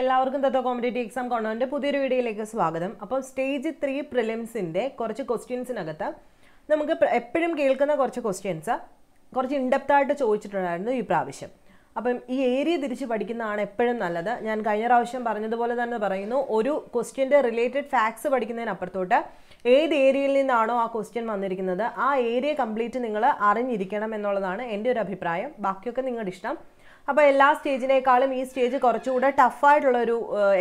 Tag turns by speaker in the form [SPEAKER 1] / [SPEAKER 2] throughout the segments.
[SPEAKER 1] എല്ലാവർക്കും തത്വ competitive exam കൊണ്ടുവൻ്റെ പുതിയൊരു വീഡിയോയിലേക്ക് സ്വാഗതം അപ്പോൾ സ്റ്റേജ് ത്രീ പ്രിലിംസിൻ്റെ കുറച്ച് ക്വസ്റ്റ്യൻസിനകത്ത് നമുക്ക് എപ്പോഴും കേൾക്കുന്ന കുറച്ച് ക്വസ്റ്റ്യൻസ് കുറച്ച് ഇൻഡെപ്തായിട്ട് ചോദിച്ചിട്ടുണ്ടായിരുന്നു ഈ പ്രാവശ്യം അപ്പം ഈ ഏരിയ തിരിച്ച് പഠിക്കുന്നതാണ് എപ്പോഴും നല്ലത് ഞാൻ കഴിഞ്ഞ പ്രാവശ്യം പറഞ്ഞതുപോലെ തന്നെ പറയുന്നു ഒരു ക്വസ്റ്റ്യൻ്റെ റിലേറ്റഡ് ഫാക്ട്സ് പഠിക്കുന്നതിനപ്പുറത്തോട്ട് ഏത് ഏരിയയിൽ നിന്നാണോ ആ ക്വസ്റ്റ്യൻ വന്നിരിക്കുന്നത് ആ ഏരിയ കംപ്ലീറ്റ് നിങ്ങൾ അറിഞ്ഞിരിക്കണം എന്നുള്ളതാണ് എൻ്റെ ഒരു അഭിപ്രായം ബാക്കിയൊക്കെ നിങ്ങളുടെ ഇഷ്ടം അപ്പോൾ എല്ലാ സ്റ്റേജിനേക്കാളും ഈ സ്റ്റേജ് കുറച്ചുകൂടെ ഒരു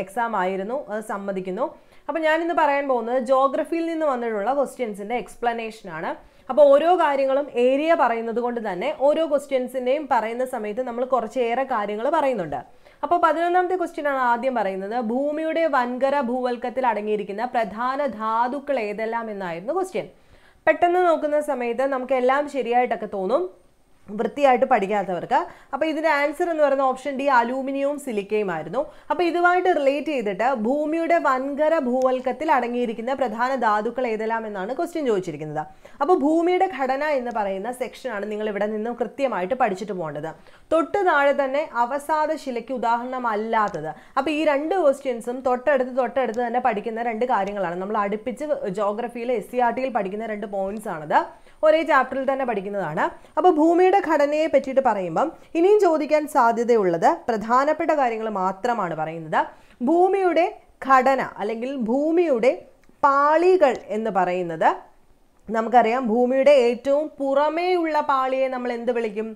[SPEAKER 1] എക്സാം ആയിരുന്നു അത് സമ്മതിക്കുന്നു അപ്പോൾ ഞാനിന്ന് പറയാൻ പോകുന്നത് ജോഗ്രഫിയിൽ നിന്ന് വന്നിട്ടുള്ള എക്സ്പ്ലനേഷൻ ആണ് അപ്പോൾ ഓരോ കാര്യങ്ങളും ഏരിയ പറയുന്നത് കൊണ്ട് തന്നെ ഓരോ ക്വസ്റ്റ്യൻസിന്റെയും പറയുന്ന സമയത്ത് നമ്മൾ കുറച്ചേറെ കാര്യങ്ങൾ പറയുന്നുണ്ട് അപ്പോൾ പതിനൊന്നാമത്തെ ക്വസ്റ്റ്യൻ ആണ് ആദ്യം പറയുന്നത് ഭൂമിയുടെ വൻകര ഭൂവൽക്കത്തിൽ അടങ്ങിയിരിക്കുന്ന പ്രധാന ധാതുക്കൾ ഏതെല്ലാം എന്നായിരുന്നു ക്വസ്റ്റ്യൻ പെട്ടെന്ന് നോക്കുന്ന സമയത്ത് നമുക്ക് എല്ലാം ശരിയായിട്ടൊക്കെ തോന്നും വൃത്തിയായിട്ട് പഠിക്കാത്തവർക്ക് അപ്പോൾ ഇതിൻ്റെ ആൻസർ എന്ന് പറയുന്ന ഓപ്ഷൻ ഡി അലൂമിനിയവും സിലിക്കയും ആയിരുന്നു അപ്പോൾ ഇതുമായിട്ട് റിലേറ്റ് ചെയ്തിട്ട് ഭൂമിയുടെ വൻകര ഭൂവൽക്കത്തിൽ അടങ്ങിയിരിക്കുന്ന പ്രധാന ധാതുക്കൾ ഏതെല്ലാം എന്നാണ് ക്വസ്റ്റ്യൻ ചോദിച്ചിരിക്കുന്നത് അപ്പോൾ ഭൂമിയുടെ ഘടന എന്ന് പറയുന്ന സെക്ഷനാണ് നിങ്ങൾ ഇവിടെ നിന്നും കൃത്യമായിട്ട് പഠിച്ചിട്ട് പോകേണ്ടത് തൊട്ട് താഴെ തന്നെ അവസാദ ശിലയ്ക്ക് ഉദാഹരണമല്ലാത്തത് അപ്പോൾ ഈ രണ്ട് ക്വസ്റ്റ്യൻസും തൊട്ടടുത്ത് തൊട്ടടുത്ത് തന്നെ പഠിക്കുന്ന രണ്ട് കാര്യങ്ങളാണ് നമ്മൾ അടുപ്പിച്ച് ജോഗ്രഫിയിൽ എസ് സി ആർ ടിയിൽ പഠിക്കുന്ന രണ്ട് പോയിന്റ്സ് ആണത് ഒരേ ചാപ്റ്ററിൽ തന്നെ പഠിക്കുന്നതാണ് അപ്പോൾ ഭൂമിയുടെ ഘടനയെ പറ്റിയിട്ട് പറയുമ്പം ഇനിയും ചോദിക്കാൻ സാധ്യതയുള്ളത് പ്രധാനപ്പെട്ട കാര്യങ്ങൾ മാത്രമാണ് പറയുന്നത് ഭൂമിയുടെ ഘടന അല്ലെങ്കിൽ ഭൂമിയുടെ പാളികൾ എന്ന് പറയുന്നത് നമുക്കറിയാം ഭൂമിയുടെ ഏറ്റവും പുറമേയുള്ള പാളിയെ നമ്മൾ എന്ത് വിളിക്കും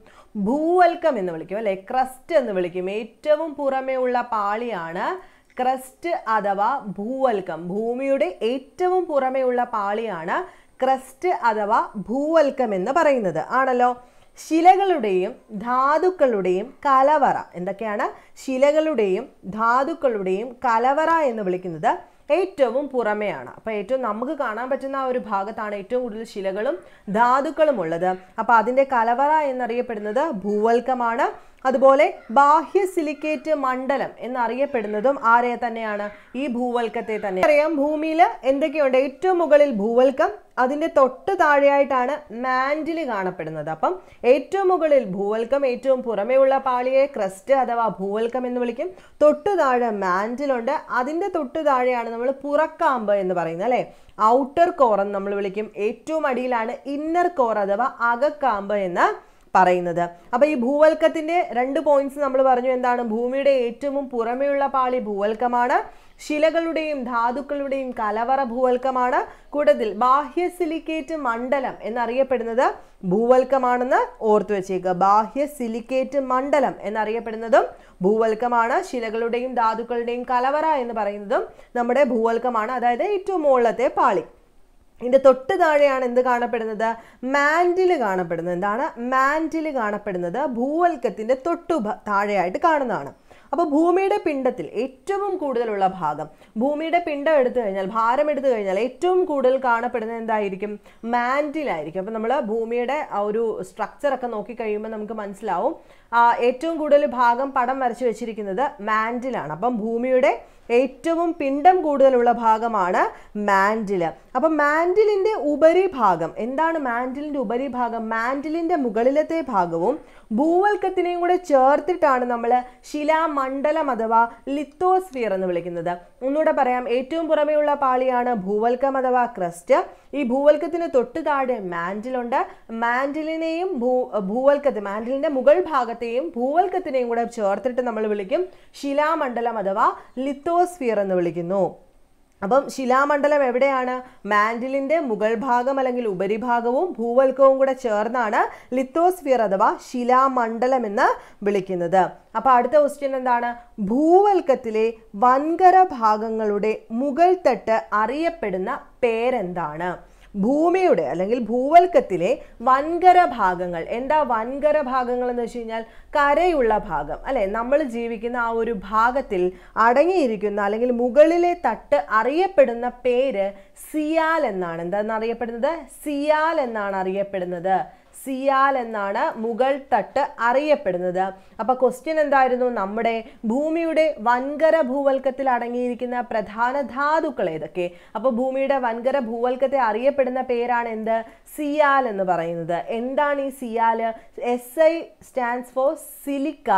[SPEAKER 1] ഭൂവൽക്കം എന്ന് വിളിക്കും അല്ലെ ക്രസ്റ്റ് എന്ന് വിളിക്കും ഏറ്റവും പുറമേയുള്ള പാളിയാണ് ക്രസ്റ്റ് അഥവാ ഭൂവൽക്കം ഭൂമിയുടെ ഏറ്റവും പുറമേയുള്ള പാളിയാണ് ക്രസ്റ്റ് അഥവാ ഭൂവൽക്കം എന്ന് പറയുന്നത് ആണല്ലോ ശിലകളുടെയും ധാതുക്കളുടെയും കലവറ എന്തൊക്കെയാണ് ശിലകളുടെയും ധാതുക്കളുടെയും കലവറ എന്ന് വിളിക്കുന്നത് ഏറ്റവും പുറമെയാണ് അപ്പോൾ ഏറ്റവും നമുക്ക് കാണാൻ പറ്റുന്ന ആ ഒരു ഭാഗത്താണ് ഏറ്റവും കൂടുതൽ ശിലകളും ധാതുക്കളും ഉള്ളത് അപ്പോൾ അതിൻ്റെ കലവറ എന്നറിയപ്പെടുന്നത് ഭൂവൽക്കമാണ് അതുപോലെ ബാഹ്യ സിലിക്കേറ്റ് മണ്ഡലം എന്നറിയപ്പെടുന്നതും ആരെ തന്നെയാണ് ഈ ഭൂവൽക്കത്തെ തന്നെ അറിയാം ഭൂമിയിൽ എന്തൊക്കെയുണ്ട് ഏറ്റവും മുകളിൽ ഭൂവൽക്കം അതിൻ്റെ തൊട്ട് താഴെയായിട്ടാണ് മാൻഡിൽ കാണപ്പെടുന്നത് അപ്പം ഏറ്റവും മുകളിൽ ഭൂവൽക്കം ഏറ്റവും പുറമെയുള്ള പാളിയെ ക്രസ്റ്റ് അഥവാ ഭൂവൽക്കം എന്ന് വിളിക്കും തൊട്ട് താഴെ മാൻഡിലുണ്ട് അതിൻ്റെ തൊട്ട് താഴെയാണ് നമ്മൾ പുറക്കാമ്പ് എന്ന് പറയുന്നത് അല്ലേ ഔട്ടർ കോർ എന്ന് നമ്മൾ വിളിക്കും ഏറ്റവും അടിയിലാണ് ഇന്നർ കോർ അഥവാ അകക്കാമ്പ് എന്ന് പറയുന്നത് അപ്പോൾ ഈ ഭൂവൽക്കത്തിന്റെ രണ്ട് പോയിന്റ്സ് നമ്മൾ പറഞ്ഞു എന്താണ് ഭൂമിയുടെ ഏറ്റവും പുറമെയുള്ള പാളി ഭൂവൽക്കമാണ് ശിലകളുടെയും ധാതുക്കളുടെയും കലവറ ഭൂവൽക്കമാണ് കൂടുതൽ ബാഹ്യ സിലിക്കേറ്റ് മണ്ഡലം എന്നറിയപ്പെടുന്നത് ഭൂവൽക്കമാണെന്ന് ഓർത്തു വെച്ചേക്കുക ബാഹ്യ സിലിക്കേറ്റ് മണ്ഡലം എന്നറിയപ്പെടുന്നതും ഭൂവൽക്കമാണ് ശിലകളുടെയും ധാതുക്കളുടെയും കലവറ എന്ന് പറയുന്നതും നമ്മുടെ ഭൂവൽക്കമാണ് അതായത് ഏറ്റവും മുകളിലത്തെ പാളി ഇതിൻ്റെ തൊട്ട് താഴെയാണ് എന്ത് കാണപ്പെടുന്നത് മാൻഡിൽ കാണപ്പെടുന്നത് എന്താണ് മാൻഡിൽ കാണപ്പെടുന്നത് ഭൂവൽക്കത്തിൻ്റെ തൊട്ടു താഴെയായിട്ട് കാണുന്നതാണ് അപ്പോൾ ഭൂമിയുടെ പിണ്ടത്തിൽ ഏറ്റവും കൂടുതലുള്ള ഭാഗം ഭൂമിയുടെ പിണ്ടം എടുത്തു കഴിഞ്ഞാൽ ഭാരം എടുത്തു കഴിഞ്ഞാൽ ഏറ്റവും കൂടുതൽ കാണപ്പെടുന്നത് എന്തായിരിക്കും മാൻഡിലായിരിക്കും അപ്പോൾ നമ്മൾ ഭൂമിയുടെ ആ ഒരു സ്ട്രക്ചറൊക്കെ നോക്കിക്കഴിയുമ്പോൾ നമുക്ക് മനസ്സിലാവും ഏറ്റവും കൂടുതൽ ഭാഗം പടം വരച്ചു വെച്ചിരിക്കുന്നത് മാൻഡിലാണ് അപ്പം ഭൂമിയുടെ ഏറ്റവും പിണ്ടം കൂടുതലുള്ള ഭാഗമാണ് മാൻഡിൽ അപ്പം മാൻഡിലിൻ്റെ ഉപരിഭാഗം എന്താണ് മാൻഡിലിൻ്റെ ഉപരിഭാഗം മാൻഡിലിൻ്റെ മുകളിലത്തെ ഭാഗവും ഭൂവൽക്കത്തിനെയും കൂടെ ചേർത്തിട്ടാണ് നമ്മൾ ശിലാമണ്ഡലം അഥവാ ലിത്തോസ്ഫിയർ എന്ന് വിളിക്കുന്നത് ഒന്നുകൂടെ പറയാം ഏറ്റവും പുറമെയുള്ള പാളിയാണ് ഭൂവൽക്കം അഥവാ ക്രസ്റ്റ് ഈ ഭൂവൽക്കത്തിന് തൊട്ട് താഴെ മാൻഡിലുണ്ട് മാൻഡിലിനെയും ഭൂ ഭൂവൽക്കത്ത് മാൻഡിലിൻ്റെ മുകൾ ഭാഗത്തെയും ഭൂവൽക്കത്തിനെയും കൂടെ ചേർത്തിട്ട് നമ്മൾ വിളിക്കും ശിലാമണ്ഡലം അഥവാ ലിത്തോസ്ഫിയർ എന്ന് വിളിക്കുന്നു അപ്പം ശിലാമണ്ഡലം എവിടെയാണ് മാൻഡിലിൻ്റെ മുകൾ ഭാഗം അല്ലെങ്കിൽ ഉപരിഭാഗവും ഭൂവൽക്കവും കൂടെ ചേർന്നാണ് ലിത്തോസ്ഫിയർ അഥവാ ശിലാമണ്ഡലം എന്ന് വിളിക്കുന്നത് അപ്പോൾ അടുത്ത ക്വസ്റ്റ്യൻ എന്താണ് ഭൂവൽക്കത്തിലെ വൻകര ഭാഗങ്ങളുടെ മുകൾ തട്ട് അറിയപ്പെടുന്ന പേരെന്താണ് ഭൂമിയുടെ അല്ലെങ്കിൽ ഭൂവൽക്കത്തിലെ വൻകര ഭാഗങ്ങൾ എന്താ വൻകര ഭാഗങ്ങൾ എന്ന് വെച്ച് കഴിഞ്ഞാൽ കരയുള്ള ഭാഗം അല്ലെ നമ്മൾ ജീവിക്കുന്ന ആ ഒരു ഭാഗത്തിൽ അടങ്ങിയിരിക്കുന്ന അല്ലെങ്കിൽ മുകളിലെ തട്ട് അറിയപ്പെടുന്ന പേര് സിയാൽ എന്നാണ് എന്താണെന്ന് അറിയപ്പെടുന്നത് സിയാൽ എന്നാണ് അറിയപ്പെടുന്നത് സിയാൽ എന്നാണ് മുഗൾ തട്ട് അറിയപ്പെടുന്നത് അപ്പോൾ ക്വസ്റ്റ്യൻ എന്തായിരുന്നു നമ്മുടെ ഭൂമിയുടെ വൻകര ഭൂവൽക്കത്തിൽ അടങ്ങിയിരിക്കുന്ന പ്രധാന ധാതുക്കൾ ഏതൊക്കെ അപ്പോൾ ഭൂമിയുടെ വൻകര ഭൂവൽക്കത്തെ അറിയപ്പെടുന്ന പേരാണ് എന്ത് സിയാൽ എന്ന് പറയുന്നത് എന്താണ് ഈ sial S I stands for silica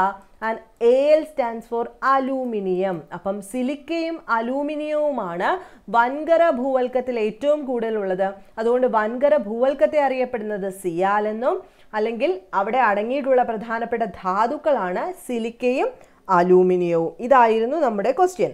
[SPEAKER 1] and A L stands for aluminium അപ്പം സിലിക്കയും അലൂമിനിയവുമാണ് വൻകര ഭൂവൽക്കത്തിൽ ഏറ്റവും കൂടുതലുള്ളത് അതുകൊണ്ട് വൻകര ഭൂവൽക്കത്തെ അറിയപ്പെടുന്നത് സിയാൽ എന്നും അല്ലെങ്കിൽ അവിടെ അടങ്ങിയിട്ടുള്ള പ്രധാനപ്പെട്ട ധാതുക്കളാണ് സിലിക്കയും അലൂമിനിയവും ഇതായിരുന്നു നമ്മുടെ ക്വസ്റ്റ്യൻ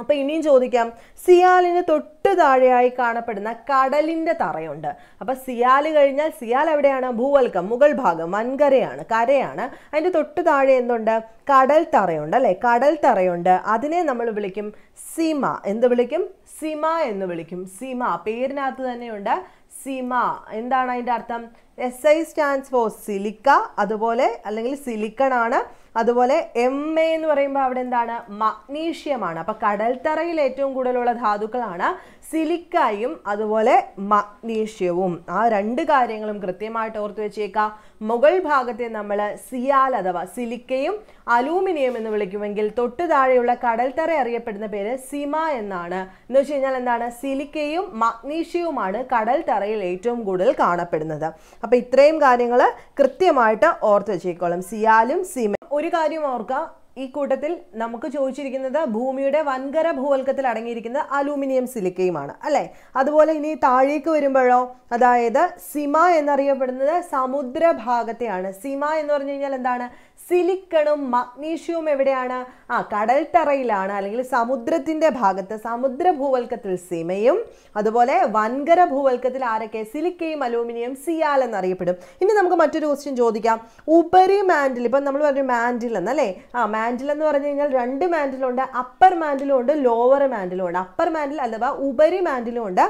[SPEAKER 1] അപ്പോൾ ഇനിയും ചോദിക്കാം സിയാലിന് തൊട്ട് താഴെയായി കാണപ്പെടുന്ന കടലിന്റെ തറയുണ്ട് അപ്പോൾ സിയാൽ കഴിഞ്ഞാൽ സിയാൽ എവിടെയാണ് ഭൂവൽക്കം മുകൾ ഭാഗം വൻകരയാണ് കരയാണ് അതിന്റെ തൊട്ട് താഴെ എന്തുണ്ട് കടൽ തറയുണ്ട് അല്ലേ കടൽ തറയുണ്ട് അതിനെ നമ്മൾ വിളിക്കും സീമ എന്ത് വിളിക്കും സിമ എന്ന് വിളിക്കും സിമ പേരിനകത്ത് തന്നെയുണ്ട് സിമ എന്താണ് അതിന്റെ അർത്ഥം S I stands for silica അതുപോലെ അല്ലെങ്കിൽ സിലിക്കൺ ആണ് അതുപോലെ എം എ എന്ന് പറയുമ്പോൾ അവിടെ എന്താണ് മഗ്നീഷ്യമാണ് അപ്പോൾ കടൽത്തറയിൽ ഏറ്റവും കൂടുതലുള്ള ധാതുക്കളാണ് സിലിക്കായും അതുപോലെ മഗ്നീഷ്യവും ആ രണ്ട് കാര്യങ്ങളും കൃത്യമായിട്ട് ഓർത്ത് വെച്ചേക്കുക മുകൾ ഭാഗത്തെ നമ്മൾ സിയാൽ അഥവാ സിലിക്കയും അലൂമിനിയം എന്ന് വിളിക്കുമെങ്കിൽ തൊട്ട് താഴെയുള്ള കടൽത്തറ അറിയപ്പെടുന്ന പേര് സിമ എന്നാണ് എന്ന് വെച്ച് കഴിഞ്ഞാൽ എന്താണ് സിലിക്കയും മഗ്നീഷ്യവുമാണ് കടൽത്തറയിൽ ഏറ്റവും കൂടുതൽ കാണപ്പെടുന്നത് അപ്പോൾ ഇത്രയും കാര്യങ്ങൾ കൃത്യമായിട്ട് ഓർത്ത് വെച്ചേക്കോളും സിയാലും സിമ ഒരു കാര്യം ഓർക്കുക ഈ കൂട്ടത്തിൽ നമുക്ക് ചോദിച്ചിരിക്കുന്നത് ഭൂമിയുടെ വൻകര ഭൂവൽക്കത്തിൽ അടങ്ങിയിരിക്കുന്ന അലൂമിനിയം സിലിക്കയുമാണ് അല്ലേ അതുപോലെ ഇനി താഴേക്ക് വരുമ്പോഴോ അതായത് സിമ എന്നറിയപ്പെടുന്നത് സമുദ്രഭാഗത്തെയാണ് സിമ എന്ന് പറഞ്ഞു കഴിഞ്ഞാൽ എന്താണ് സിലിക്കണും മഗ്നീഷ്യവും എവിടെയാണ് ആ കടൽത്തറയിലാണ് അല്ലെങ്കിൽ സമുദ്രത്തിൻ്റെ ഭാഗത്ത് സമുദ്ര ഭൂവൽക്കത്തിൽ സിമയും അതുപോലെ വൻകര ഭൂവൽക്കത്തിൽ ആരൊക്കെ സിലിക്കയും അലൂമിനിയം സിയാൽ എന്നറിയപ്പെടും ഇനി നമുക്ക് മറ്റൊരു ക്വസ്റ്റ്യൻ ചോദിക്കാം ഉപരി മാൻഡിൽ ഇപ്പം നമ്മൾ പറഞ്ഞു മാൻഡിൽ എന്നല്ലേ ആ മാൻഡിൽ എന്ന് പറഞ്ഞു കഴിഞ്ഞാൽ രണ്ട് മാൻഡിലുണ്ട് അപ്പർ മാൻഡിലും ഉണ്ട് ലോവർ മാൻഡിലും ഉണ്ട് അപ്പർ മാൻഡിൽ അഥവാ ഉപരി മാൻഡിലും ഉണ്ട്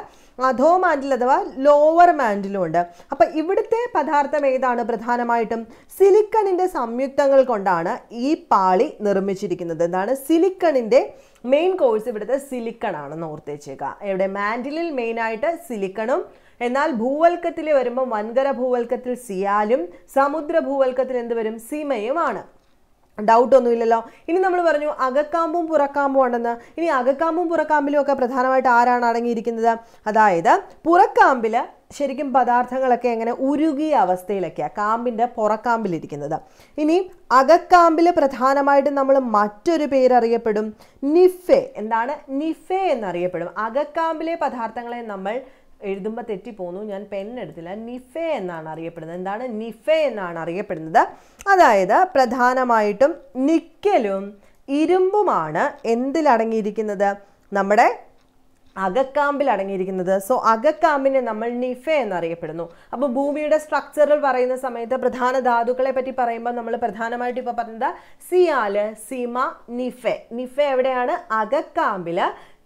[SPEAKER 1] അധോ മാൻഡിൽ അഥവാ ലോവർ മാൻഡിലും ഉണ്ട് അപ്പം ഇവിടുത്തെ പദാർത്ഥം ഏതാണ് പ്രധാനമായിട്ടും സിലിക്കണിൻ്റെ സംയുക്ത മിശ്രിതങ്ങൾ കൊണ്ടാണ് ഈ പാളി നിർമ്മിച്ചിരിക്കുന്നത് എന്താണ് സിലിക്കണിൻ്റെ മെയിൻ കോഴ്സ് ഇവിടുത്തെ സിലിക്കൺ ആണെന്ന് ഓർത്തേച്ചേക്ക ഇവിടെ മാൻഡിലിൽ മെയിനായിട്ട് സിലിക്കണും എന്നാൽ ഭൂവൽക്കത്തിൽ വരുമ്പോൾ വൻകര ഭൂവൽക്കത്തിൽ സിയാലും സമുദ്ര ഭൂവൽക്കത്തിൽ എന്ത് വരും സിമയുമാണ് ഡൗട്ട് ഒന്നുമില്ലല്ലോ ഇനി നമ്മൾ പറഞ്ഞു അകക്കാമ്പും പുറക്കാമ്പും ഉണ്ടെന്ന് ഇനി അകക്കാമ്പും പുറക്കാമ്പിലും ഒക്കെ പ്രധാനമായിട്ട് ആരാണ് അടങ്ങിയിരിക്കുന്നത് അതായത് പുറക്കാമ്പിൽ ശരിക്കും പദാർത്ഥങ്ങളൊക്കെ എങ്ങനെ ഉരുകിയ അവസ്ഥയിലൊക്കെയാണ് കാമ്പിൻ്റെ പുറക്കാമ്പിലിരിക്കുന്നത് ഇനി അകക്കാമ്പിൽ പ്രധാനമായിട്ടും നമ്മൾ മറ്റൊരു പേരറിയപ്പെടും നിഫെ എന്താണ് നിഫെ എന്നറിയപ്പെടും അകക്കാമ്പിലെ പദാർത്ഥങ്ങളെ നമ്മൾ എഴുതുമ്പോൾ തെറ്റി പോന്നു ഞാൻ പെൻ എടുത്തില്ല നിഫെ എന്നാണ് അറിയപ്പെടുന്നത് എന്താണ് നിഫെ എന്നാണ് അറിയപ്പെടുന്നത് അതായത് പ്രധാനമായിട്ടും നിക്കലും ഇരുമ്പുമാണ് എന്തിലടങ്ങിയിരിക്കുന്നത് നമ്മുടെ അകക്കാമ്പിൽ അടങ്ങിയിരിക്കുന്നത് സോ അകക്കാമ്പിനെ നമ്മൾ നിഫ എന്നറിയപ്പെടുന്നു അപ്പോൾ ഭൂമിയുടെ സ്ട്രക്ചറിൽ പറയുന്ന സമയത്ത് പ്രധാന ധാതുക്കളെ പറ്റി പറയുമ്പോൾ നമ്മൾ പ്രധാനമായിട്ട് ഇപ്പോൾ പറഞ്ഞത് സിയാല് സീമ നിഫെ നിഫെ എവിടെയാണ് അകക്കാമ്പിൽ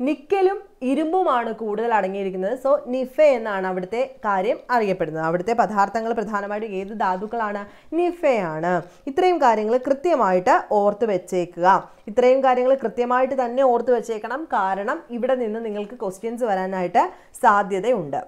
[SPEAKER 1] നിക്കലും ഇരുമ്പുമാണ് കൂടുതൽ അടങ്ങിയിരിക്കുന്നത് സോ നിഫ എന്നാണ് അവിടുത്തെ കാര്യം അറിയപ്പെടുന്നത് അവിടുത്തെ പദാർത്ഥങ്ങൾ പ്രധാനമായിട്ടും ഏത് ധാതുക്കളാണ് നിഫയാണ് ഇത്രയും കാര്യങ്ങൾ കൃത്യമായിട്ട് ഓർത്ത് വെച്ചേക്കുക ഇത്രയും കാര്യങ്ങൾ കൃത്യമായിട്ട് തന്നെ ഓർത്ത് വെച്ചേക്കണം കാരണം ഇവിടെ നിന്ന് നിങ്ങൾക്ക് ക്വസ്റ്റ്യൻസ് വരാനായിട്ട് സാധ്യതയുണ്ട്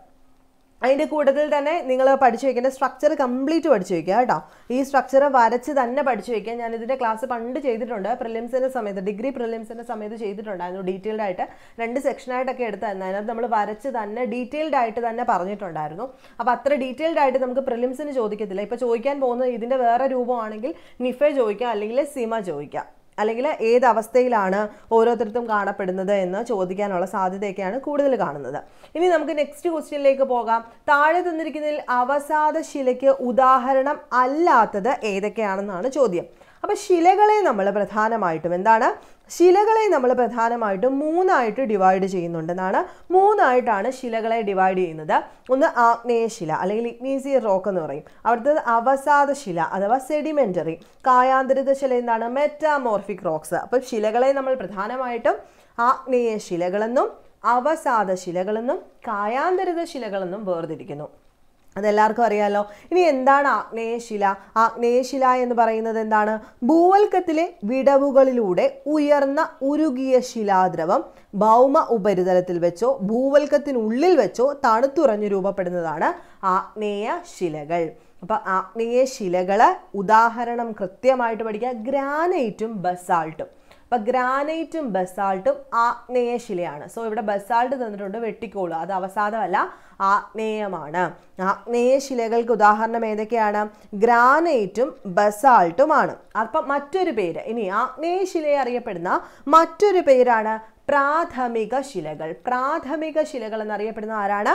[SPEAKER 1] അതിൻ്റെ കൂട്ടത്തിൽ തന്നെ നിങ്ങൾ പഠിച്ചു വയ്ക്കേണ്ട സ്ട്രക്ചർ കംപ്ലീറ്റ് പഠിച്ചു വയ്ക്കുക കേട്ടോ ഈ സ്ട്രക്ചർ വരച്ച് തന്നെ പഠിച്ചു വയ്ക്കുക ഞാൻ ഇതിൻ്റെ ക്ലാസ് പണ്ട് ചെയ്തിട്ടുണ്ട് പ്രിലിംസിൻ്റെ സമയത്ത് ഡിഗ്രി പ്രിലിംസിൻ്റെ സമയത്ത് ചെയ്തിട്ടുണ്ടായിരുന്നു ഡീറ്റെയിൽഡ് ആയിട്ട് രണ്ട് സെക്ഷനായിട്ടൊക്കെ എടുത്തായിരുന്നു അതിനകത്ത് നമ്മൾ വരച്ച് തന്നെ ഡീറ്റെയിൽഡ് ആയിട്ട് തന്നെ പറഞ്ഞിട്ടുണ്ടായിരുന്നു അപ്പോൾ അത്ര ഡീറ്റെയിൽഡ് ആയിട്ട് നമുക്ക് പ്രിലിംസിന് ചോദിക്കത്തില്ല ഇപ്പോൾ ചോദിക്കാൻ പോകുന്നത് ഇതിൻ്റെ വേറെ രൂപമാണെങ്കിൽ നിഫെ ചോദിക്കാം അല്ലെങ്കിൽ സീമ ചോദിക്കാം അല്ലെങ്കിൽ ഏത് അവസ്ഥയിലാണ് ഓരോരുത്തർക്കും കാണപ്പെടുന്നത് എന്ന് ചോദിക്കാനുള്ള സാധ്യതയൊക്കെയാണ് കൂടുതൽ കാണുന്നത് ഇനി നമുക്ക് നെക്സ്റ്റ് ക്വസ്റ്റ്യനിലേക്ക് പോകാം താഴെ തന്നിരിക്കുന്നതിൽ അവസാദശിലയ്ക്ക് ഉദാഹരണം അല്ലാത്തത് ഏതൊക്കെയാണെന്നാണ് ചോദ്യം അപ്പോൾ ശിലകളെ നമ്മൾ പ്രധാനമായിട്ടും എന്താണ് ശിലകളെ നമ്മൾ പ്രധാനമായിട്ടും മൂന്നായിട്ട് ഡിവൈഡ് ചെയ്യുന്നുണ്ടെന്നാണ് മൂന്നായിട്ടാണ് ശിലകളെ ഡിവൈഡ് ചെയ്യുന്നത് ഒന്ന് ആഗ്നേയശില അല്ലെങ്കിൽ ഇഗ്നീസിയ റോക്ക് എന്ന് പറയും അവിടുത്തെ അവസാദ ശില അഥവാ സെഡിമെൻ്ററി കായാന്തരിത ശില എന്താണ് മെറ്റാമോർഫിക് റോക്സ് അപ്പോൾ ശിലകളെ നമ്മൾ പ്രധാനമായിട്ടും ആഗ്നേയ ശിലകളെന്നും അവസാദ ശിലകളെന്നും കായാന്തരിത ശിലകളെന്നും വേർതിരിക്കുന്നു അതെല്ലാവർക്കും അറിയാമല്ലോ ഇനി എന്താണ് ആഗ്നേയശില ആഗ്നേയശില എന്ന് പറയുന്നത് എന്താണ് ഭൂവൽക്കത്തിലെ വിടവുകളിലൂടെ ഉയർന്ന ഉരുകിയ ശിലാദ്രവം ഭൗമ ഉപരിതലത്തിൽ വെച്ചോ ഭൂവൽക്കത്തിനുള്ളിൽ വെച്ചോ തണുത്തുറഞ്ഞു രൂപപ്പെടുന്നതാണ് ആഗ്നേയ ശിലകൾ അപ്പോൾ ആഗ്നേയ ശിലകള് ഉദാഹരണം കൃത്യമായിട്ട് പഠിക്കുക ഗ്രാനൈറ്റും ബസാൾട്ടും അപ്പം ഗ്രാനൈറ്റും ബസാൾട്ടും ആഗ്നേയ ശിലയാണ് സോ ഇവിടെ ബസാൾട്ട് തന്നിട്ടുണ്ട് വെട്ടിക്കോളൂ അത് അവസാദമല്ല ആഗ്നേയമാണ് ആഗ്നേയ ശിലകൾക്ക് ഉദാഹരണം ഏതൊക്കെയാണ് ഗ്രാനൈറ്റും ബസാൾട്ടുമാണ് അപ്പൊ മറ്റൊരു പേര് ഇനി ആഗ്നേയ ശിലയെ അറിയപ്പെടുന്ന മറ്റൊരു പേരാണ് പ്രാഥമിക ശിലകൾ പ്രാഥമിക ശിലകൾ എന്നറിയപ്പെടുന്ന ആരാണ്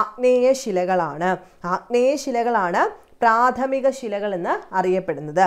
[SPEAKER 1] ആഗ്നേയ ശിലകളാണ് ആഗ്നേയ ശിലകളാണ് പ്രാഥമിക ശിലകൾ എന്ന് അറിയപ്പെടുന്നത്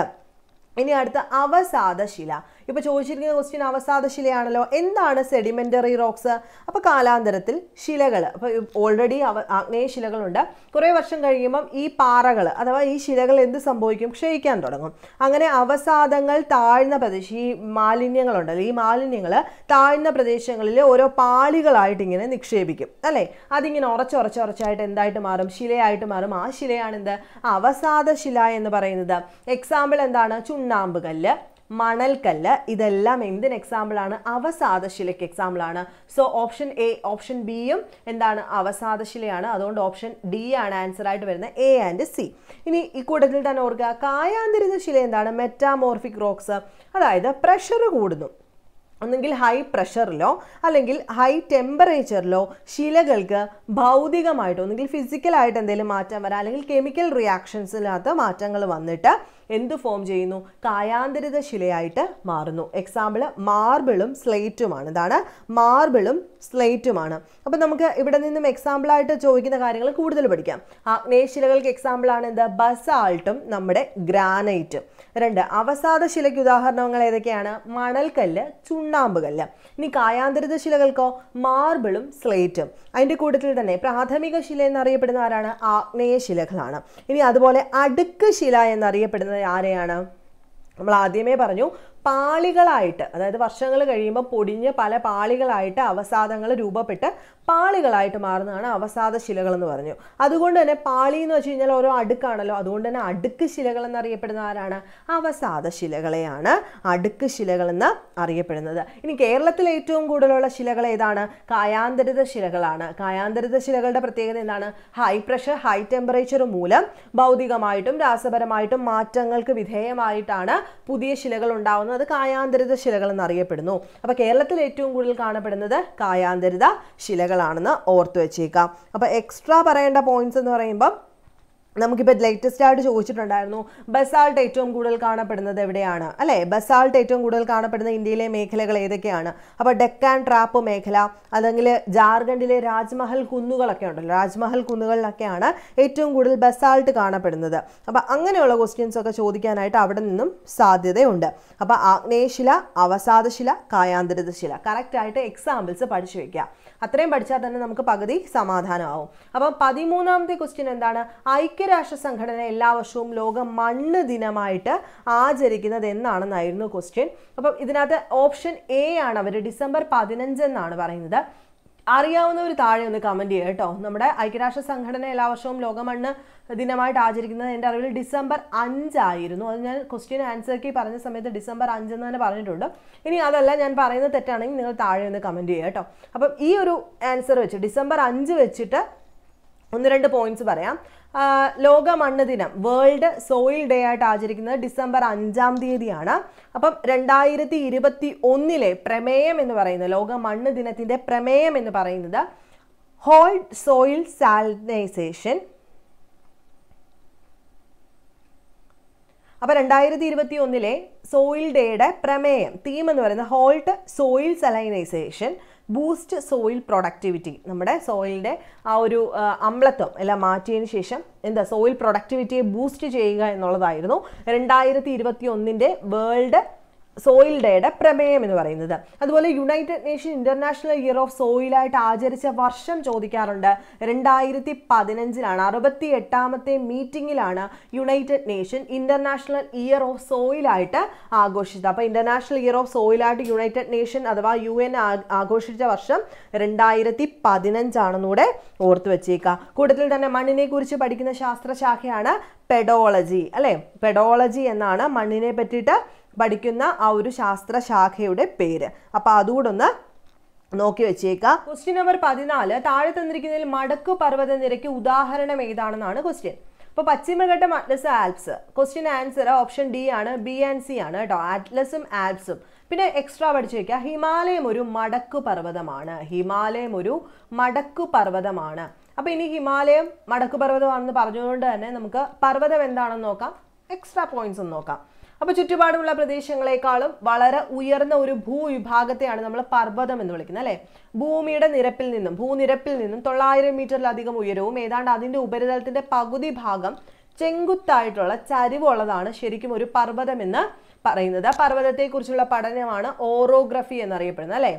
[SPEAKER 1] ഇനി അടുത്ത അവസാദശില ഇപ്പോൾ ചോദിച്ചിരിക്കുന്ന ക്വസ്റ്റ്യൻ അവസാദ ശിലയാണല്ലോ എന്താണ് സെഡിമെൻ്ററി റോക്സ് അപ്പോൾ കാലാന്തരത്തിൽ ശിലകൾ അപ്പോൾ ഓൾറെഡി അവ ആഗ്നേയ ശിലകളുണ്ട് കുറേ വർഷം കഴിയുമ്പം ഈ പാറകൾ അഥവാ ഈ ശിലകൾ എന്ത് സംഭവിക്കും ക്ഷയിക്കാൻ തുടങ്ങും അങ്ങനെ അവസാദങ്ങൾ താഴ്ന്ന പ്രദേശം ഈ മാലിന്യങ്ങളുണ്ടല്ലോ ഈ മാലിന്യങ്ങൾ താഴ്ന്ന പ്രദേശങ്ങളിൽ ഓരോ പാളികളായിട്ട് ഇങ്ങനെ നിക്ഷേപിക്കും അല്ലേ അതിങ്ങനെ ഉറച്ചുറച്ചുറച്ചായിട്ട് എന്തായിട്ട് മാറും ശിലയായിട്ട് മാറും ആ ശിലയാണെന്ത് അവസാദ ശില എന്ന് പറയുന്നത് എക്സാമ്പിൾ എന്താണ് ചുണ്ണാമ്പ് കല്ല് മണൽക്കല്ല് ഇതെല്ലാം എന്തിന് എക്സാമ്പിളാണ് അവസാദശിലയ്ക്ക് എക്സാമ്പിളാണ് സോ ഓപ്ഷൻ എ ഓപ്ഷൻ ബിയും എന്താണ് അവസാദശിലയാണ് അതുകൊണ്ട് ഓപ്ഷൻ ഡി ആണ് ആൻസർ ആയിട്ട് വരുന്നത് എ ആൻഡ് സി ഇനി ഈ കൂട്ടത്തിൽ തന്നെ ഓർക്കുക കായാന്തിരുന്ന ശില എന്താണ് മെറ്റാമോർഫിക് റോക്സ് അതായത് പ്രഷർ കൂടുന്നു ഒന്നെങ്കിൽ ഹൈ പ്രഷറിലോ അല്ലെങ്കിൽ ഹൈ ടെമ്പറേച്ചറിലോ ശിലകൾക്ക് ഭൗതികമായിട്ടോ ഒന്നെങ്കിൽ ഫിസിക്കലായിട്ട് എന്തെങ്കിലും മാറ്റം വരാം അല്ലെങ്കിൽ കെമിക്കൽ റിയാക്ഷൻസിനകത്ത് മാറ്റങ്ങൾ വന്നിട്ട് എന്ത് ഫോം ചെയ്യുന്നു കായാന്തരിത ശിലയായിട്ട് മാറുന്നു എക്സാമ്പിൾ മാർബിളും സ്ലേറ്റുമാണ് ഇതാണ് മാർബിളും സ്ലേറ്റുമാണ് അപ്പോൾ നമുക്ക് ഇവിടെ നിന്നും എക്സാമ്പിളായിട്ട് ചോദിക്കുന്ന കാര്യങ്ങൾ കൂടുതൽ പഠിക്കാം ആഗ്നേയശിലകൾക്ക് എക്സാമ്പിളാണ് എന്ത് ബസാൾട്ടും നമ്മുടെ ഗ്രാനൈറ്റും രണ്ട് അവസാദ ശിലയ്ക്ക് ഉദാഹരണങ്ങൾ ഏതൊക്കെയാണ് മണൽക്കല്ല് ചുണ്ണാമ്പ് കല്ല് ഇനി കായാന്തരിത ശിലകൾക്കോ മാർബിളും സ്ലേറ്റും അതിൻ്റെ കൂട്ടത്തിൽ തന്നെ പ്രാഥമിക ശില എന്നറിയപ്പെടുന്ന ആരാണ് ആഗ്നേയ ശിലകളാണ് ഇനി അതുപോലെ അടുക്ക് ശില എന്നറിയപ്പെടുന്നത് ആരെയാണ് നമ്മൾ ആദ്യമേ പറഞ്ഞു പാളികളായിട്ട് അതായത് വർഷങ്ങൾ കഴിയുമ്പോൾ പൊടിഞ്ഞ് പല പാളികളായിട്ട് അവസാദങ്ങൾ രൂപപ്പെട്ട് പാളികളായിട്ട് മാറുന്നതാണ് അവസാദ ശിലകൾ എന്ന് പറഞ്ഞു അതുകൊണ്ട് തന്നെ പാളി എന്ന് വെച്ച് കഴിഞ്ഞാൽ ഓരോ അടുക്കാണല്ലോ അതുകൊണ്ട് തന്നെ അടുക്ക് ശിലകൾ എന്നറിയപ്പെടുന്ന ആരാണ് അവസാദ ശിലകളെയാണ് അടുക്ക് ശിലകൾ എന്ന് അറിയപ്പെടുന്നത് ഇനി കേരളത്തിൽ ഏറ്റവും കൂടുതലുള്ള ശിലകൾ ഏതാണ് കായാന്തരിത ശിലകളാണ് കായാന്തരിത ശിലകളുടെ പ്രത്യേകത എന്താണ് ഹൈ പ്രഷർ ഹൈ ടെമ്പറേച്ചർ മൂലം ഭൗതികമായിട്ടും രാസപരമായിട്ടും മാറ്റങ്ങൾക്ക് വിധേയമായിട്ടാണ് പുതിയ ശിലകൾ ഉണ്ടാവുന്നത് കാണുന്നത് കായാന്തരിത ശിലകൾ എന്നറിയപ്പെടുന്നു അപ്പോൾ കേരളത്തിൽ ഏറ്റവും കൂടുതൽ കാണപ്പെടുന്നത് കായാന്തരിത ശിലകളാണെന്ന് ഓർത്തു വെച്ചേക്കാം അപ്പോൾ എക്സ്ട്രാ പറയേണ്ട പോയിന്റ്സ് എന്ന് പറയുമ്പം നമുക്കിപ്പോൾ ലേറ്റസ്റ്റ് ആയിട്ട് ചോദിച്ചിട്ടുണ്ടായിരുന്നു ബസാൾട്ട് ഏറ്റവും കൂടുതൽ കാണപ്പെടുന്നത് എവിടെയാണ് അല്ലേ ബസാൾട്ട് ഏറ്റവും കൂടുതൽ കാണപ്പെടുന്ന ഇന്ത്യയിലെ മേഖലകൾ ഏതൊക്കെയാണ് അപ്പോൾ ഡെക്കാൻ ട്രാപ്പ് മേഖല അല്ലെങ്കിൽ ജാർഖണ്ഡിലെ രാജ്മഹൽ കുന്നുകളൊക്കെ ഉണ്ടല്ലോ രാജ്മഹൽ കുന്നുകളിലൊക്കെയാണ് ഏറ്റവും കൂടുതൽ ബസാൾട്ട് കാണപ്പെടുന്നത് അപ്പോൾ അങ്ങനെയുള്ള ക്വസ്റ്റ്യൻസ് ഒക്കെ ചോദിക്കാനായിട്ട് അവിടെ നിന്നും സാധ്യതയുണ്ട് അപ്പോൾ ആഗ്നേയശില അവസാദശില കായാന്തരിതശില കറക്റ്റായിട്ട് എക്സാമ്പിൾസ് പഠിച്ചു വയ്ക്കുക അത്രയും പഠിച്ചാൽ തന്നെ നമുക്ക് പകുതി സമാധാനമാവും അപ്പം പതിമൂന്നാമത്തെ ക്വസ്റ്റ്യൻ എന്താണ് ഐക്യ ഐക്യരാഷ്ട്ര സംഘടന എല്ലാ വർഷവും ലോക മണ്ണ് ദിനമായിട്ട് ആചരിക്കുന്നത് എന്നാണെന്നായിരുന്നു ക്വസ്റ്റ്യൻ അപ്പം ഇതിനകത്ത് ഓപ്ഷൻ എ ആണ് അവർ ഡിസംബർ പതിനഞ്ച് എന്നാണ് പറയുന്നത് അറിയാവുന്നവർ താഴെ ഒന്ന് കമൻറ്റ് ചെയ്യുക കേട്ടോ നമ്മുടെ ഐക്യരാഷ്ട്ര സംഘടന എല്ലാ വർഷവും ലോകമണ്ണ് ദിനമായിട്ട് ആചരിക്കുന്നത് എൻ്റെ അറിവിൽ ഡിസംബർ അഞ്ചായിരുന്നു അത് ഞാൻ ക്വസ്റ്റ്യൻ ആൻസർക്ക് പറഞ്ഞ സമയത്ത് ഡിസംബർ അഞ്ചെന്ന് തന്നെ പറഞ്ഞിട്ടുണ്ട് ഇനി അതല്ല ഞാൻ പറയുന്നത് തെറ്റാണെങ്കിൽ നിങ്ങൾ താഴെ ഒന്ന് കമൻറ്റ് ചെയ്യുക കേട്ടോ അപ്പം ഈ ഒരു ആൻസർ വെച്ച് ഡിസംബർ അഞ്ച് വെച്ചിട്ട് ഒന്ന് രണ്ട് പോയിന്റ്സ് പറയാം ലോക മണ്ണ് ദിനം വേൾഡ് സോയിൽ ഡേ ആയിട്ട് ആചരിക്കുന്നത് ഡിസംബർ അഞ്ചാം തീയതിയാണ് അപ്പം രണ്ടായിരത്തി ഇരുപത്തി ഒന്നിലെ പ്രമേയം എന്ന് പറയുന്നത് ലോക മണ്ണ് ദിനത്തിൻ്റെ പ്രമേയം എന്ന് പറയുന്നത് ഹോൾഡ് സോയിൽ സാലിനൈസേഷൻ അപ്പോൾ രണ്ടായിരത്തി ഇരുപത്തി ഒന്നിലെ സോയിൽ ഡേയുടെ പ്രമേയം തീം എന്ന് പറയുന്നത് halt soil salinisation boost soil productivity നമ്മുടെ സോയിലിൻ്റെ ആ ഒരു അമ്ലത്വം എല്ലാം മാറ്റിയതിന് ശേഷം എന്താ സോയിൽ പ്രൊഡക്ടിവിറ്റിയെ ബൂസ്റ്റ് ചെയ്യുക എന്നുള്ളതായിരുന്നു രണ്ടായിരത്തി ഇരുപത്തി ഒന്നിൻ്റെ വേൾഡ് സോയിൽ ഡേയുടെ പ്രമേയം എന്ന് പറയുന്നത് അതുപോലെ United Nation International Year of സോയിലായിട്ട് ആചരിച്ച വർഷം ചോദിക്കാറുണ്ട് രണ്ടായിരത്തി പതിനഞ്ചിലാണ് അറുപത്തി എട്ടാമത്തെ മീറ്റിംഗിലാണ് United Nation International Year of സോയിലായിട്ട് ആഘോഷിച്ചത് അപ്പോൾ ഇന്റർനാഷണൽ ഇയർ ഓഫ് സോയിലായിട്ട് യുണൈറ്റഡ് നേഷൻ അഥവാ യു എൻ ആഘോഷിച്ച വർഷം രണ്ടായിരത്തി പതിനഞ്ചാണെന്നൂടെ ഓർത്തു വെച്ചേക്കുക കൂടുതൽ തന്നെ മണ്ണിനെ കുറിച്ച് പഠിക്കുന്ന ശാസ്ത്രശാഖയാണ് പെഡോളജി അല്ലേ പെഡോളജി എന്നാണ് മണ്ണിനെ പറ്റിയിട്ട് പഠിക്കുന്ന ആ ഒരു ശാസ്ത്ര ശാഖയുടെ പേര് അപ്പോൾ അതുകൂടെ ഒന്ന് നോക്കി വെച്ചേക്കുക ക്വസ്റ്റ്യൻ നമ്പർ പതിനാല് താഴെ തന്നിരിക്കുന്നതിൽ മടക്കു പർവ്വത നിരയ്ക്ക് ഉദാഹരണം ഏതാണെന്നാണ് ക്വസ്റ്റ്യൻ അപ്പോൾ പശ്ചിമഘട്ടം Atlas Alps question answer option D ആണ് ബി ആൻഡ് സി ആണ് കേട്ടോ ആറ്റ്ലസും ആൽപ്സും പിന്നെ എക്സ്ട്രാ പഠിച്ചേക്കുക ഹിമാലയം ഒരു മടക്കു പർവ്വതമാണ് ഹിമാലയം ഒരു മടക്കു പർവ്വതമാണ് അപ്പോൾ ഇനി ഹിമാലയം മടക്കു പർവ്വതമാണെന്ന് പറഞ്ഞുകൊണ്ട് തന്നെ നമുക്ക് പർവ്വതം എന്താണെന്ന് നോക്കാം എക്സ്ട്രാ പോയിന്റ്സ് ഒന്ന് നോക്കാം അപ്പോൾ ചുറ്റുപാടുമുള്ള പ്രദേശങ്ങളെക്കാളും വളരെ ഉയർന്ന ഒരു ഭൂവിഭാഗത്തെയാണ് നമ്മൾ പർവ്വതം എന്ന് വിളിക്കുന്നത് അല്ലേ ഭൂമിയുടെ നിരപ്പിൽ നിന്നും ഭൂനിരപ്പിൽ നിന്നും തൊള്ളായിരം മീറ്ററിലധികം ഉയരവും ഏതാണ്ട് അതിൻ്റെ ഉപരിതലത്തിന്റെ പകുതി ഭാഗം ചെങ്കുത്തായിട്ടുള്ള ചരിവുള്ളതാണ് ശരിക്കും ഒരു എന്ന് പറയുന്നത് കുറിച്ചുള്ള പഠനമാണ് ഓറോഗ്രഫി എന്നറിയപ്പെടുന്നത് അല്ലേ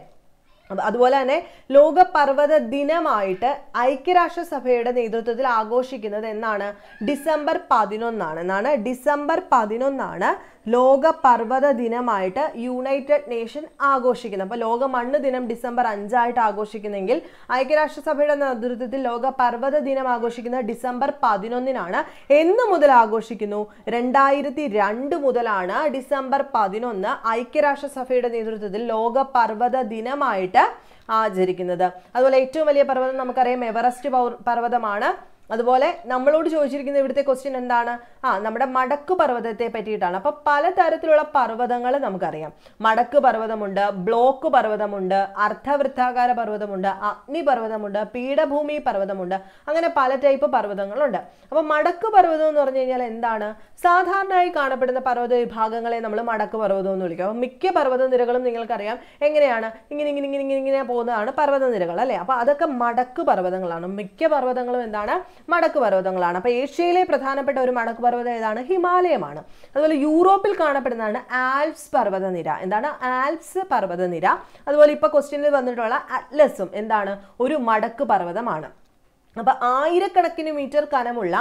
[SPEAKER 1] അതുപോലെ തന്നെ ലോക പർവ്വത ദിനമായിട്ട് ഐക്യരാഷ്ട്രസഭയുടെ നേതൃത്വത്തിൽ ആഘോഷിക്കുന്നത് എന്നാണ് ഡിസംബർ പതിനൊന്നാണ് എന്നാണ് ഡിസംബർ പതിനൊന്നാണ് ലോക പർവ്വത ദിനമായിട്ട് യുണൈറ്റഡ് നേഷൻ ആഘോഷിക്കുന്നത് അപ്പോൾ ലോക മണ്ണ് ദിനം ഡിസംബർ അഞ്ചായിട്ട് ആഘോഷിക്കുന്നെങ്കിൽ ഐക്യരാഷ്ട്രസഭയുടെ നേതൃത്വത്തിൽ ലോക പർവ്വത ദിനം ആഘോഷിക്കുന്നത് ഡിസംബർ പതിനൊന്നിനാണ് എന്ന് മുതൽ ആഘോഷിക്കുന്നു രണ്ടായിരത്തി രണ്ട് മുതലാണ് ഡിസംബർ പതിനൊന്ന് ഐക്യരാഷ്ട്രസഭയുടെ നേതൃത്വത്തിൽ ലോക പർവ്വത ദിനമായിട്ട് ആയിട്ട് ആചരിക്കുന്നത് അതുപോലെ ഏറ്റവും വലിയ പർവ്വതം നമുക്കറിയാം എവറസ്റ്റ് പർവ്വതമാണ് അതുപോലെ നമ്മളോട് ചോദിച്ചിരിക്കുന്ന ഇവിടുത്തെ ക്വസ്റ്റ്യൻ എന്താണ് ആ നമ്മുടെ മടക്ക് പർവ്വതത്തെ പറ്റിയിട്ടാണ് അപ്പോൾ പലതരത്തിലുള്ള പർവ്വതങ്ങൾ നമുക്കറിയാം മടക്ക് പർവ്വതമുണ്ട് ബ്ലോക്ക് പർവ്വതമുണ്ട് അർദ്ധവൃത്താകാര പർവ്വതമുണ്ട് അഗ്നിപർവ്വതമുണ്ട് പീഠഭൂമി പർവ്വതമുണ്ട് അങ്ങനെ പല ടൈപ്പ് പർവ്വതങ്ങളുണ്ട് അപ്പോൾ മടക്ക് പർവ്വതം എന്ന് പറഞ്ഞു കഴിഞ്ഞാൽ എന്താണ് സാധാരണയായി കാണപ്പെടുന്ന പർവ്വത വിഭാഗങ്ങളെ നമ്മൾ മടക്ക് പർവ്വതം എന്ന് വിളിക്കും അപ്പോൾ മിക്ക പർവ്വത നിരകളും നിങ്ങൾക്കറിയാം എങ്ങനെയാണ് ഇങ്ങനെ ഇങ്ങനെ ഇങ്ങനെ ഇങ്ങനെ പോകുന്നതാണ് പർവ്വത നിരകൾ അല്ലേ അപ്പോൾ അതൊക്കെ മടക്ക് പർവ്വതങ്ങളാണ് മിക്ക പർവ്വതങ്ങളും എന്താണ് മടക്ക് പർവ്വതങ്ങളാണ് അപ്പോൾ ഏഷ്യയിലെ പ്രധാനപ്പെട്ട ഒരു മടക്ക് പർവ്വതം ഏതാണ് ഹിമാലയമാണ് അതുപോലെ യൂറോപ്പിൽ കാണപ്പെടുന്നതാണ് ആൽപ്സ് പർവ്വതനിര എന്താണ് ആൽപ്സ് പർവ്വതനിര അതുപോലെ ഇപ്പോൾ ക്വസ്റ്റ്യനിൽ വന്നിട്ടുള്ള അറ്റ്ലസും എന്താണ് ഒരു മടക്ക് പർവ്വതമാണ് അപ്പോൾ ആയിരക്കണക്കിന് മീറ്റർ കനമുള്ള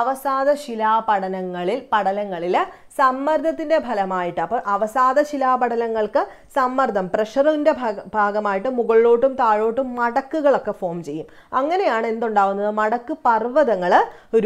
[SPEAKER 1] അവസാദ ശിലാപടനങ്ങളിൽ പടലങ്ങളിൽ സമ്മർദ്ദത്തിന്റെ ഫലമായിട്ട് അപ്പോൾ അവസാദ ശിലാപടലങ്ങൾക്ക് സമ്മർദ്ദം പ്രഷറിന്റെ ഭാഗമായിട്ട് മുകളിലോട്ടും താഴോട്ടും മടക്കുകളൊക്കെ ഫോം ചെയ്യും അങ്ങനെയാണ് എന്തുണ്ടാവുന്നത് മടക്ക് പർവ്വതങ്ങൾ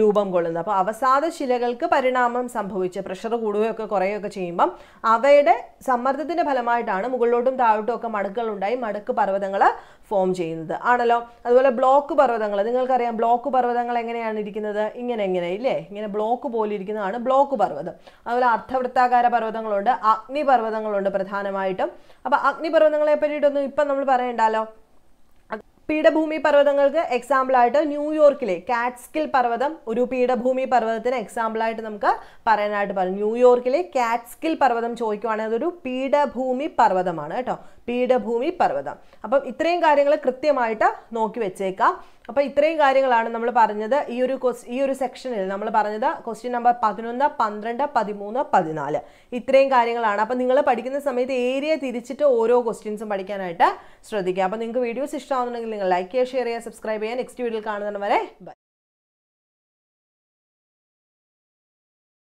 [SPEAKER 1] രൂപം കൊള്ളുന്നത് അപ്പോൾ അവസാദ ശിലകൾക്ക് പരിണാമം സംഭവിച്ച് പ്രഷർ കൂടുകയൊക്കെ കുറയുകയൊക്കെ ചെയ്യുമ്പം അവയുടെ സമ്മർദ്ദത്തിന്റെ ഫലമായിട്ടാണ് മുകളിലോട്ടും താഴോട്ടും ഒക്കെ മടക്കുകൾ ഉണ്ടായി മടക്ക് പർവ്വതങ്ങൾ ഫോം ചെയ്യുന്നത് ആണല്ലോ അതുപോലെ ബ്ലോക്ക് പർവ്വതങ്ങൾ നിങ്ങൾ നിങ്ങൾക്കറിയാം ബ്ലോക്ക് പർവ്വതങ്ങൾ എങ്ങനെയാണ് ഇരിക്കുന്നത് ഇങ്ങനെ എങ്ങനെ ഇല്ലേ ഇങ്ങനെ ബ്ലോക്ക് പോലെ ഇരിക്കുന്നതാണ് ബ്ലോക്ക് പർവ്വതം അതുപോലെ അർദ്ധവൃത്താകാര പർവ്വതങ്ങളുണ്ട് അഗ്നിപർവ്വതങ്ങളുണ്ട് പ്രധാനമായിട്ടും അഗ്നി അഗ്നിപർവ്വതങ്ങളെ പറ്റിയിട്ടൊന്നും ഇപ്പം നമ്മൾ പറയണ്ടല്ലോ പീഠഭൂമി പർവ്വതങ്ങൾക്ക് എക്സാമ്പിളായിട്ട് ന്യൂയോർക്കിലെ കാറ്റ്സ്കിൽ പർവ്വതം ഒരു പീഠഭൂമി പർവ്വതത്തിന് എക്സാമ്പിളായിട്ട് നമുക്ക് പറയാനായിട്ട് പറയും ന്യൂയോർക്കിലെ കാറ്റ്സ്കിൽ പർവ്വതം ചോദിക്കുവാണെങ്കിൽ അതൊരു പീഠഭൂമി പർവ്വതമാണ് കേട്ടോ പീഠഭൂമി പർവ്വതം അപ്പം ഇത്രയും കാര്യങ്ങൾ കൃത്യമായിട്ട് നോക്കി വെച്ചേക്കാം അപ്പോൾ ഇത്രയും കാര്യങ്ങളാണ് നമ്മൾ പറഞ്ഞത് ഈ ഒരു ഈ ഒരു സെക്ഷനിൽ നമ്മൾ പറഞ്ഞത് ക്വസ്റ്റ്യൻ നമ്പർ പതിനൊന്ന് പന്ത്രണ്ട് പതിമൂന്ന് പതിനാല് ഇത്രയും കാര്യങ്ങളാണ് അപ്പോൾ നിങ്ങൾ പഠിക്കുന്ന സമയത്ത് ഏരിയ തിരിച്ചിട്ട് ഓരോ ക്വസ്റ്റ്യൻസും പഠിക്കാനായിട്ട് ശ്രദ്ധിക്കുക അപ്പോൾ നിങ്ങൾക്ക് വീഡിയോസ് ഇഷ്ടമാകുന്നുണ്ടെങ്കിൽ നിങ്ങൾ ലൈക്ക് ചെയ്യുക ഷെയർ ചെയ്യുക സബ്സ്ക്രൈബ് ചെയ്യുക നെക്സ്റ്റ് വീഡിയോയിൽ കാണുന്നവരെ ബൈ